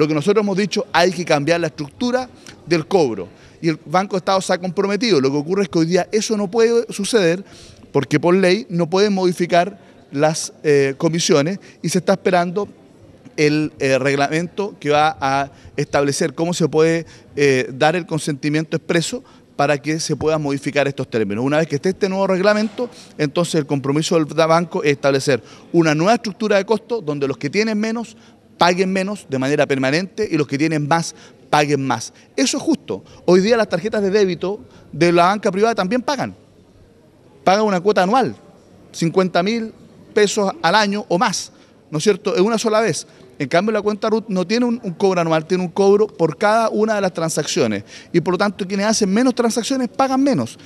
Lo que nosotros hemos dicho, hay que cambiar la estructura del cobro. Y el Banco de Estado se ha comprometido. Lo que ocurre es que hoy día eso no puede suceder porque por ley no pueden modificar las eh, comisiones y se está esperando el eh, reglamento que va a establecer cómo se puede eh, dar el consentimiento expreso para que se puedan modificar estos términos. Una vez que esté este nuevo reglamento, entonces el compromiso del banco es establecer una nueva estructura de costos donde los que tienen menos paguen menos de manera permanente y los que tienen más paguen más. Eso es justo. Hoy día las tarjetas de débito de la banca privada también pagan. Pagan una cuota anual, 50 mil pesos al año o más, ¿no es cierto?, en una sola vez. En cambio, la cuenta RUT no tiene un, un, cobro anual, tiene un cobro por cada una de las transacciones. Y por lo tanto, quienes hacen menos transacciones pagan menos.